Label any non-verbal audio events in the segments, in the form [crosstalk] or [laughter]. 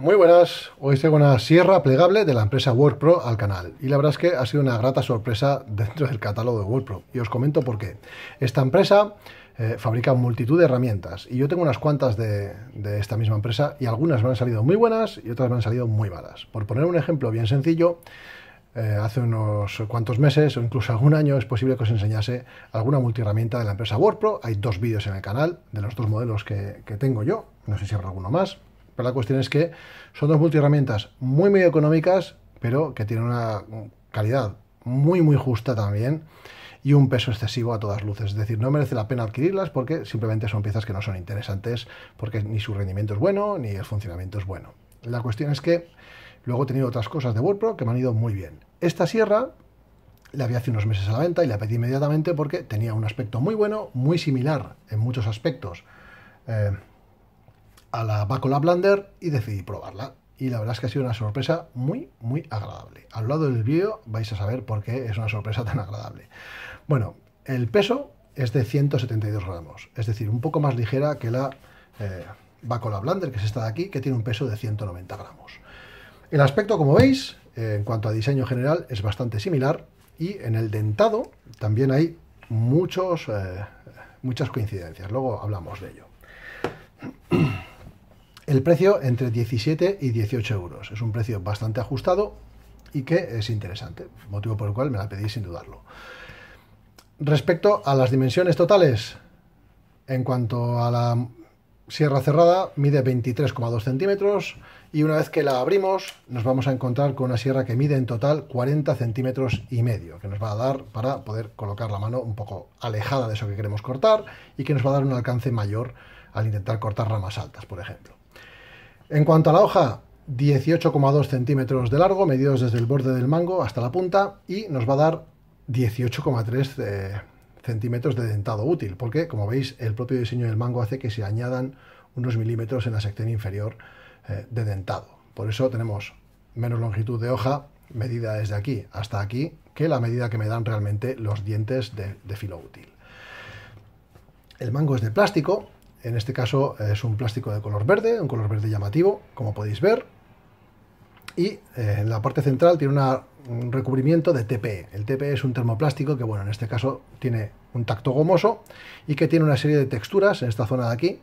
Muy buenas, hoy tengo una sierra plegable de la empresa WordPro al canal y la verdad es que ha sido una grata sorpresa [laughs] dentro del catálogo de WordPro y os comento por qué. Esta empresa eh, fabrica multitud de herramientas y yo tengo unas cuantas de, esta misma empresa y algunas me han salido muy buenas y otras me han salido muy malas. Por poner un ejemplo bien sencillo, eh, hace unos cuantos meses o incluso algún año es posible que os enseñase alguna multiherramienta de la empresa WordPro. Hay dos vídeos en el canal de los dos modelos que tengo yo, no sé si habrá alguno más pero la cuestión es que son dos multiherramientas muy, muy económicas, pero que tienen una calidad muy, muy justa también y un peso excesivo a todas luces. Es decir, no merece la pena adquirirlas porque simplemente son piezas que no son interesantes porque ni su rendimiento es bueno ni el funcionamiento es bueno. La cuestión es que luego he tenido otras cosas de WordPro que me han ido muy bien. Esta sierra la vi hace unos meses a la venta y la pedí inmediatamente porque tenía un aspecto muy bueno, muy similar en muchos aspectos. Eh, a la Bacola Blender y decidí probarla. Y la verdad es que ha sido una sorpresa muy, muy agradable. Al lado del vídeo vais a saber por qué es una sorpresa tan agradable. Bueno, el peso es de 172 gramos, es decir, un poco más ligera que la eh, Bacola Blender, que es esta de aquí, que tiene un peso de 190 gramos. El aspecto, como veis, en cuanto a diseño general, es bastante similar. Y en el dentado también hay muchos, eh, muchas coincidencias. Luego hablamos de ello. [clears throat] El precio entre 17 y 18 euros. Es un precio bastante ajustado y que es interesante, motivo por el cual me la pedí sin dudarlo. Respecto a las dimensiones totales, en cuanto a la sierra cerrada, mide 23,2 centímetros y una vez que la abrimos nos vamos a encontrar con una sierra que mide en total 40 centímetros y medio, que nos va a dar para poder colocar la mano un poco alejada de eso que queremos cortar y que nos va a dar un alcance mayor al intentar cortar ramas altas, por ejemplo. En cuanto a la hoja, 18,2 centímetros de largo, medidos desde el borde del mango hasta la punta, y nos va a dar 18,3 eh, centímetros de dentado útil, porque como veis el propio diseño del mango hace que se añadan unos milímetros en la sección inferior eh, de dentado. Por eso tenemos menos longitud de hoja medida desde aquí hasta aquí que la medida que me dan realmente los dientes de filo útil. El mango es de plástico, en este caso es un plástico de color verde, un color verde llamativo, como podéis ver. Y eh, en la parte central tiene un recubrimiento de TPE. El TPE es un termoplástico que, bueno, en este caso tiene un tacto gomoso y que tiene una serie de texturas en esta zona de aquí,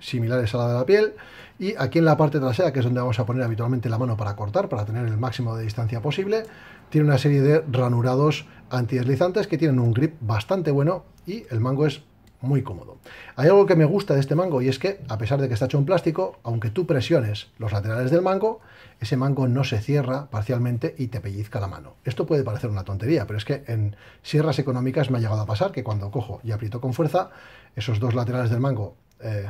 similares a la de la piel. Y aquí en la parte trasera, que es donde vamos a poner habitualmente la mano para cortar, para tener el máximo de distancia posible, tiene una serie de ranurados antideslizantes que tienen un grip bastante bueno y el mango es muy cómodo. Hay algo que me gusta de este mango y es que, a pesar de que está hecho en plástico, aunque tú presiones los laterales del mango, ese mango no se cierra parcialmente y te pellizca la mano. Esto puede parecer una tontería, pero es que en sierras económicas me ha llegado a pasar que cuando cojo y aprieto con fuerza, esos dos laterales del mango eh,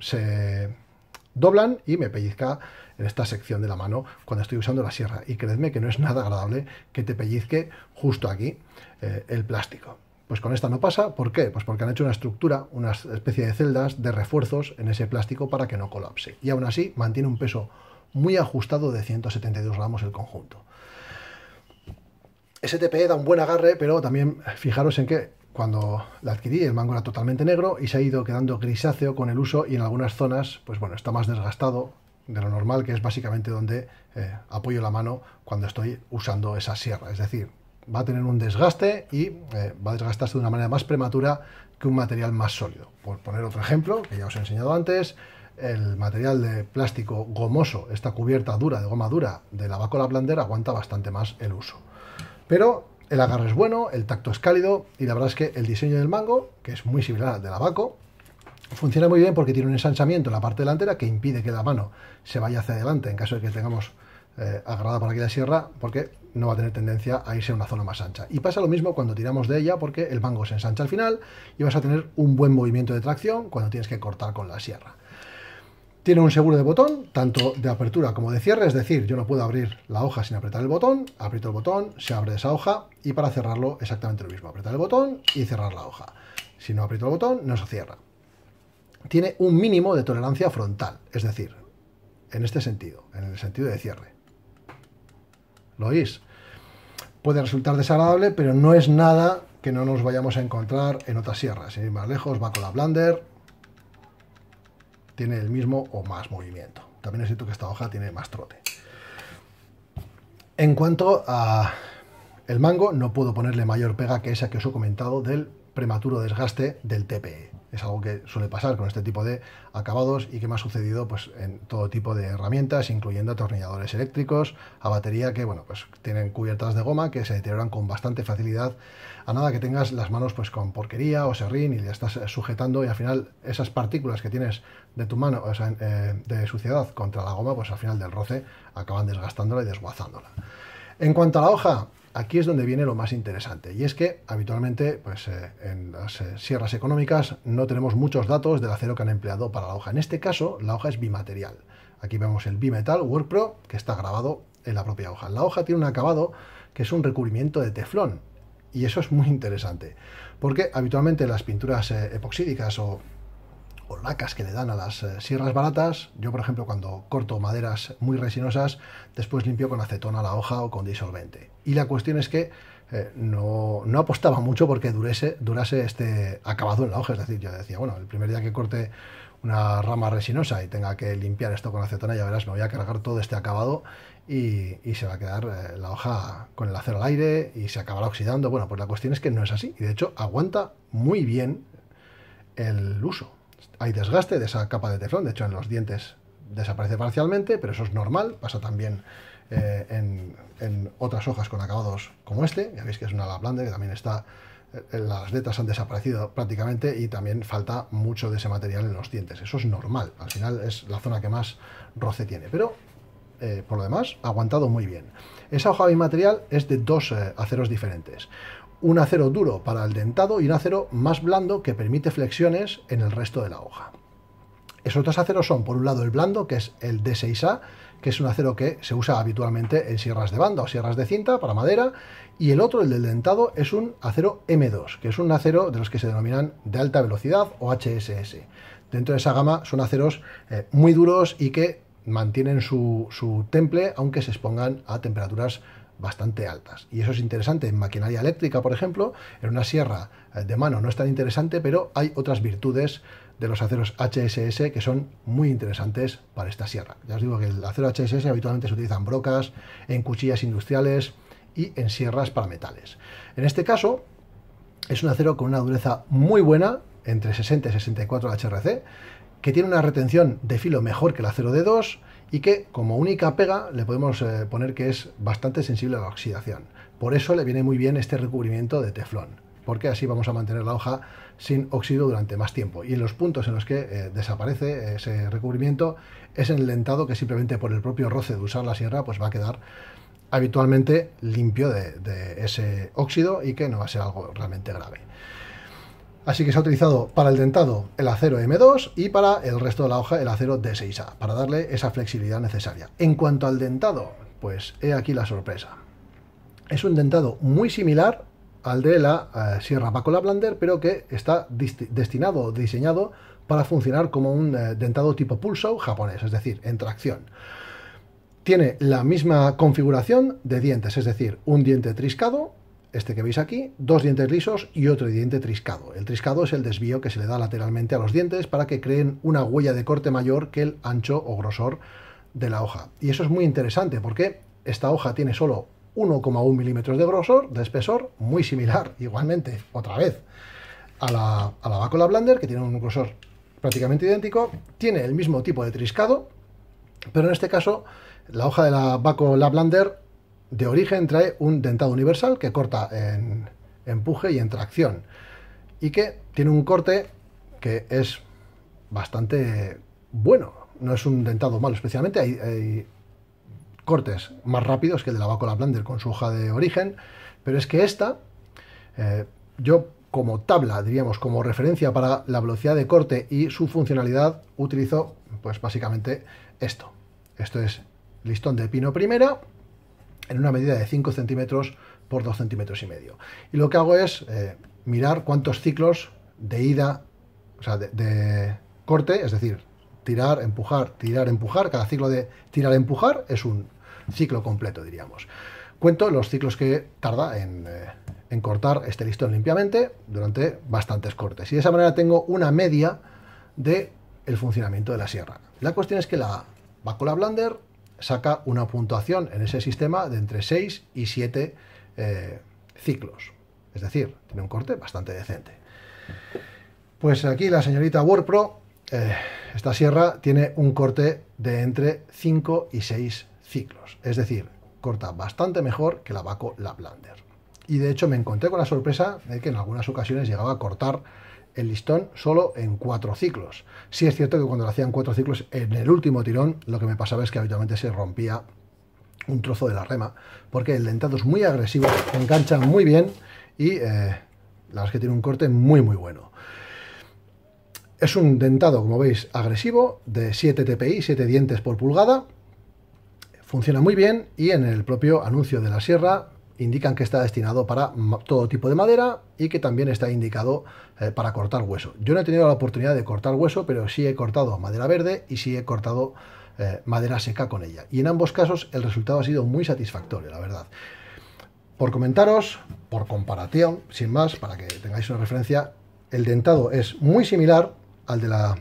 se doblan y me pellizca en esta sección de la mano cuando estoy usando la sierra. Y creedme que no es nada agradable que te pellizque justo aquí eh, el plástico. Pues con esta no pasa, ¿por qué? Pues porque han hecho una estructura, una especie de celdas de refuerzos en ese plástico para que no colapse. Y aún así mantiene un peso muy ajustado de 172 gramos el conjunto. STPE e da un buen agarre, pero también fijaros en que cuando la adquirí el mango era totalmente negro y se ha ido quedando grisáceo con el uso y en algunas zonas, pues bueno, está más desgastado de lo normal, que es básicamente donde eh, apoyo la mano cuando estoy usando esa sierra. Es decir, va a tener un desgaste y eh, va a desgastarse de una manera más prematura que un material más sólido. Por poner otro ejemplo, que ya os he enseñado antes, el material de plástico gomoso, esta cubierta dura de goma dura de la blander aguanta bastante más el uso. Pero el agarre es bueno, el tacto es cálido y la verdad es que el diseño del mango, que es muy similar al de la funciona muy bien porque tiene un ensanchamiento en la parte delantera que impide que la mano se vaya hacia adelante en caso de que tengamos eh, agrada para aquí la sierra porque no va a tener tendencia a irse a una zona más ancha. Y pasa lo mismo cuando tiramos de ella porque el mango se ensancha al final y vas a tener un buen movimiento de tracción cuando tienes que cortar con la sierra. Tiene un seguro de botón, tanto de apertura como de cierre, es decir, yo no puedo abrir la hoja sin apretar el botón, aprieto el botón, se abre esa hoja y para cerrarlo exactamente lo mismo, apretar el botón y cerrar la hoja. Si no aprieto el botón, no se cierra. Tiene un mínimo de tolerancia frontal, es decir, en este sentido, en el sentido de cierre lo oís. Puede resultar desagradable, pero no es nada que no nos vayamos a encontrar en otras sierras. Sin ir más lejos, va con la Blander, tiene el mismo o más movimiento. También es cierto que esta hoja tiene más trote. En cuanto a el mango, no puedo ponerle mayor pega que esa que os he comentado del prematuro desgaste del TPE es algo que suele pasar con este tipo de acabados y que me ha sucedido pues, en todo tipo de herramientas, incluyendo atornilladores eléctricos, a batería que bueno, pues, tienen cubiertas de goma que se deterioran con bastante facilidad, a nada que tengas las manos pues, con porquería o serrín y le estás eh, sujetando y al final esas partículas que tienes de tu mano, eh, de suciedad contra la goma, pues al final del roce acaban desgastándola y desguazándola. En cuanto a la hoja, Aquí es donde viene lo más interesante y es que habitualmente pues, eh, en las eh, sierras económicas no tenemos muchos datos del acero que han empleado para la hoja. En este caso la hoja es bimaterial. Aquí vemos el bimetal WorkPro que está grabado en la propia hoja. La hoja tiene un acabado que es un recubrimiento de teflón y eso es muy interesante porque habitualmente las pinturas eh, epoxídicas o lacas que le dan a las eh, sierras baratas. Yo, por ejemplo, cuando corto maderas muy resinosas, después limpio con acetona la hoja o con disolvente. Y la cuestión es que eh, no, apostaba mucho porque durese, durase este acabado en la hoja. Es decir, yo decía, bueno, el primer día que corte una rama resinosa y tenga que limpiar esto con acetona, ya verás, me voy a cargar todo este acabado y, se va a quedar eh, la hoja con el acero al aire y se acabará oxidando. Bueno, pues la cuestión es que no es así y de hecho aguanta muy bien el uso hay desgaste de esa capa de teflón, de hecho en los dientes desaparece parcialmente, pero eso es normal, pasa también eh, en, otras hojas con acabados como este, ya veis que es una ala blanda que también está, eh, las letras han desaparecido prácticamente y también falta mucho de ese material en los dientes, eso es normal, al final es la zona que más roce tiene, pero eh, por lo demás ha aguantado muy bien. Esa hoja material es de dos aceros diferentes un acero duro para el dentado y un acero más blando que permite flexiones en el resto de la hoja. Esos otros aceros son, por un lado, el blando, que es el D6A, que es un acero que se usa habitualmente en sierras de banda o sierras de cinta para madera, y el otro, el del dentado, es un acero M2, que es un acero de los que se denominan de alta velocidad o HSS. Dentro de esa gama son aceros eh, muy duros y que mantienen su, su temple aunque se expongan a temperaturas bastante altas. Y eso es interesante en maquinaria eléctrica, por ejemplo, en una sierra eh, de mano no es tan interesante, pero hay otras virtudes de los aceros HSS que son muy interesantes para esta sierra. Ya os digo que el acero HSS habitualmente se utiliza en brocas, en cuchillas industriales y en sierras para metales. En este caso, es un acero con una dureza muy buena, entre 60 y 64 HRC, que tiene una retención de filo mejor que la 0 d 2 y que como única pega le podemos eh, poner que es bastante sensible a la oxidación. Por eso le viene muy bien este recubrimiento de teflón, porque así vamos a mantener la hoja sin óxido durante más tiempo. Y en los puntos en los que eh, desaparece ese recubrimiento es en el que simplemente por el propio roce de usar la sierra pues va a quedar habitualmente limpio de ese óxido y que no va a ser algo realmente grave. Así que se ha utilizado para el dentado el acero M2 y para el resto de la hoja el acero D6A, para darle esa flexibilidad necesaria. En cuanto al dentado, pues he aquí la sorpresa. Es un dentado muy similar al de la eh, Sierra Bacola Blender, pero que está destinado o diseñado para funcionar como un eh, dentado tipo pulso japonés, es decir, en tracción. Tiene la misma configuración de dientes, es decir, un diente triscado este que veis aquí, dos dientes lisos y otro diente triscado. El triscado es el desvío que se le da lateralmente a los dientes para que creen una huella de corte mayor que el ancho o grosor de la hoja. Y eso es muy interesante porque esta hoja tiene solo 1,1 milímetros de grosor, de espesor, muy similar, igualmente, otra vez, a la, a la Blander, que tiene un grosor prácticamente idéntico, tiene el mismo tipo de triscado, pero en este caso la hoja de la Bacola Blander de origen trae un dentado universal que corta en empuje y en tracción y que tiene un corte que es bastante bueno, no es un dentado malo, especialmente hay, cortes más rápidos que el de la Bacola Blender con su hoja de origen, pero es que esta, eh, yo como tabla, diríamos, como referencia para la velocidad de corte y su funcionalidad, utilizo pues básicamente esto. Esto es listón de pino primera, en una medida de 5 centímetros por 2 centímetros y medio. Y lo que hago es eh, mirar cuántos ciclos de ida, o sea, de, corte, es decir, tirar, empujar, tirar, empujar. Cada ciclo de tirar, empujar es un ciclo completo, diríamos. Cuento los ciclos que tarda eh, en, cortar este listón limpiamente durante bastantes cortes. Y de esa manera tengo una media de el funcionamiento de la sierra. La cuestión es que la Bacola Blander saca una puntuación en ese sistema de entre 6 y 7 eh, ciclos. Es decir, tiene un corte bastante decente. Pues aquí la señorita WordPro, eh, esta sierra tiene un corte de entre 5 y 6 ciclos. Es decir, corta bastante mejor que la Baco Laplander. Y de hecho me encontré con la sorpresa de que en algunas ocasiones llegaba a cortar el listón solo en cuatro ciclos. si es cierto que cuando lo hacían cuatro ciclos, en el último tirón, lo que me pasaba es que habitualmente se rompía un trozo de la rema, porque el dentado es muy agresivo, engancha muy bien y eh, la verdad es que tiene un corte muy muy bueno. Es un dentado, como veis, agresivo, de 7 TPI, 7 dientes por pulgada, funciona muy bien y en el propio anuncio de la sierra indican que está destinado para todo tipo de madera y que también está indicado eh, para cortar hueso. Yo no he tenido la oportunidad de cortar hueso, pero sí he cortado madera verde y sí he cortado eh, madera seca con ella. Y en ambos casos el resultado ha sido muy satisfactorio, la verdad. Por comentaros, por comparación, sin más, para que tengáis una referencia, el dentado es muy similar al de la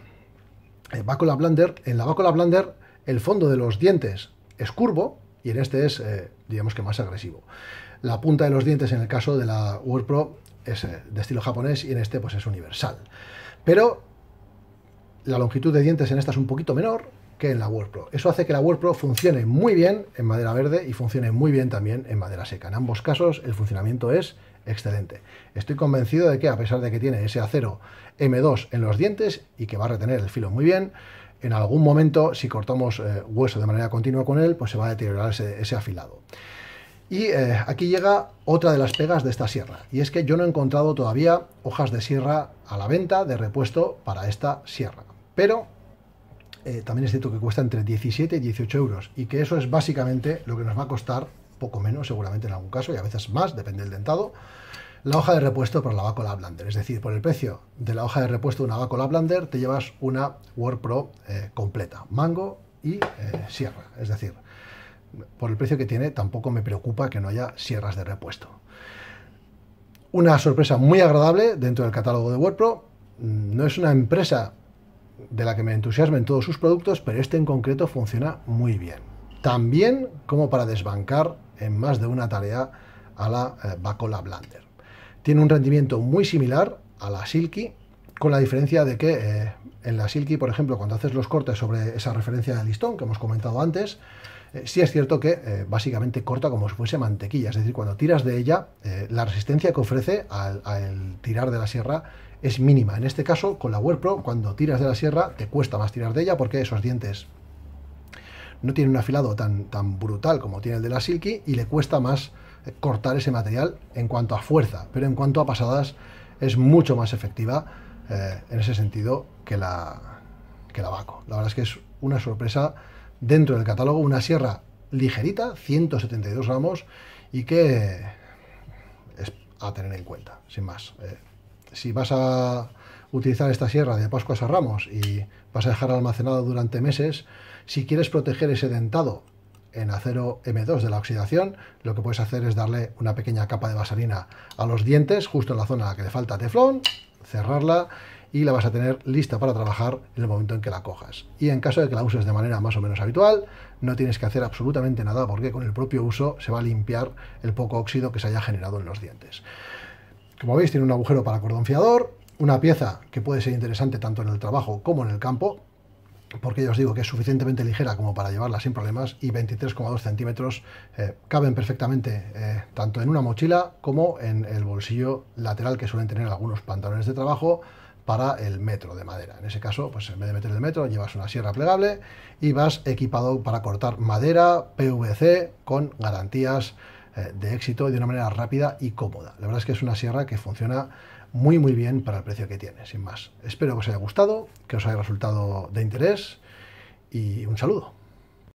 eh, Bacola Blender. En la Bacola Blender el fondo de los dientes es curvo y en este es, eh, digamos que más agresivo. La punta de los dientes en el caso de la WordPro es eh, de estilo japonés y en este pues es universal. Pero la longitud de dientes en esta es un poquito menor que en la WordPro. Eso hace que la WordPro funcione muy bien en madera verde y funcione muy bien también en madera seca. En ambos casos el funcionamiento es excelente. Estoy convencido de que a pesar de que tiene ese acero M2 en los dientes y que va a retener el filo muy bien, en algún momento si cortamos eh, hueso de manera continua con él, pues se va a deteriorar ese afilado. Y eh, aquí llega otra de las pegas de esta sierra, y es que yo no he encontrado todavía hojas de sierra a la venta de repuesto para esta sierra. Pero eh, también es cierto que cuesta entre 17 y 18 euros, y que eso es básicamente lo que nos va a costar, poco menos seguramente en algún caso, y a veces más, depende del dentado, la hoja de repuesto para la Bacola Blender. Es decir, por el precio de la hoja de repuesto de una Bacola Blender te llevas una WordPro eh, completa, mango y sierra. Es decir, por el precio que tiene, tampoco me preocupa que no haya sierras de repuesto. Una sorpresa muy agradable dentro del catálogo de WordPro. Mm, no es una empresa de la que me entusiasmen todos sus productos, pero este en concreto funciona muy bien. También como para desbancar en más de una tarea a la eh, Bacola Blender. Tiene un rendimiento muy similar a la Silky, con la diferencia de que eh, en la Silky, por ejemplo, cuando haces los cortes sobre esa referencia de listón que hemos comentado antes, eh, sí es cierto que eh, básicamente corta como si fuese mantequilla, es decir, cuando tiras de ella, eh, la resistencia que ofrece al, tirar de la sierra es mínima. En este caso, con la Pro, cuando tiras de la sierra, te cuesta más tirar de ella porque esos dientes no tienen un afilado tan, tan brutal como tiene el de la Silky y le cuesta más cortar ese material en cuanto a fuerza, pero en cuanto a pasadas es mucho más efectiva en ese sentido que la, que la Baco. La verdad es que es una sorpresa dentro del catálogo una sierra ligerita, 172 gramos, y que es a tener en cuenta, sin más. Eh, si vas a utilizar esta sierra de Pascuas a Ramos y vas a dejar almacenado durante meses, si quieres proteger ese dentado en acero M2 de la oxidación, lo que puedes hacer es darle una pequeña capa de vaselina a los dientes, justo en la zona a la que le falta teflón, cerrarla y la vas a tener lista para trabajar en el momento en que la cojas. Y en caso de que la uses de manera más o menos habitual, no tienes que hacer absolutamente nada porque con el propio uso se va a limpiar el poco óxido que se haya generado en los dientes. Como veis, tiene un agujero para cordón fiador, una pieza que puede ser interesante tanto en el trabajo como en el campo, porque ya os digo que es suficientemente ligera como para llevarla sin problemas y 23,2 centímetros eh, caben perfectamente eh, tanto en una mochila como en el bolsillo lateral que suelen tener algunos pantalones de trabajo, para el metro de madera. En ese caso, pues en vez de meter el metro, llevas una sierra plegable y vas equipado para cortar madera PVC con garantías eh, de éxito de una manera rápida y cómoda. La verdad es que es una sierra que funciona muy muy bien para el precio que tiene, sin más. Espero que os haya gustado, que os haya resultado de interés y un saludo.